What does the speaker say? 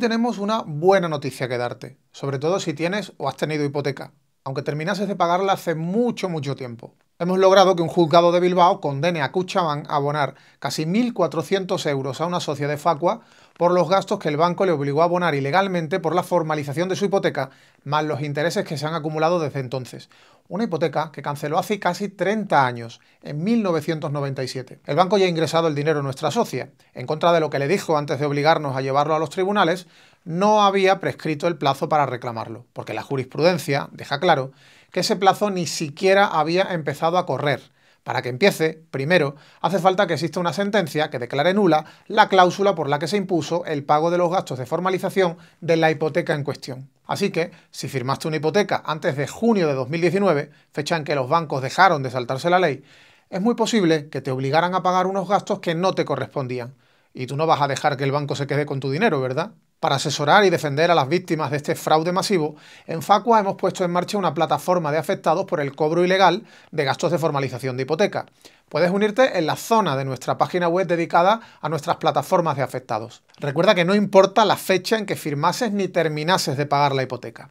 tenemos una buena noticia que darte, sobre todo si tienes o has tenido hipoteca, aunque terminases de pagarla hace mucho, mucho tiempo hemos logrado que un juzgado de Bilbao condene a Cuchaban a abonar casi 1.400 euros a una socia de Facua por los gastos que el banco le obligó a abonar ilegalmente por la formalización de su hipoteca, más los intereses que se han acumulado desde entonces. Una hipoteca que canceló hace casi 30 años, en 1997. El banco ya ha ingresado el dinero a nuestra socia. En contra de lo que le dijo antes de obligarnos a llevarlo a los tribunales, no había prescrito el plazo para reclamarlo, porque la jurisprudencia deja claro que ese plazo ni siquiera había empezado a correr. Para que empiece, primero, hace falta que exista una sentencia que declare nula la cláusula por la que se impuso el pago de los gastos de formalización de la hipoteca en cuestión. Así que, si firmaste una hipoteca antes de junio de 2019, fecha en que los bancos dejaron de saltarse la ley, es muy posible que te obligaran a pagar unos gastos que no te correspondían. Y tú no vas a dejar que el banco se quede con tu dinero, ¿verdad? Para asesorar y defender a las víctimas de este fraude masivo, en Facua hemos puesto en marcha una plataforma de afectados por el cobro ilegal de gastos de formalización de hipoteca. Puedes unirte en la zona de nuestra página web dedicada a nuestras plataformas de afectados. Recuerda que no importa la fecha en que firmases ni terminases de pagar la hipoteca.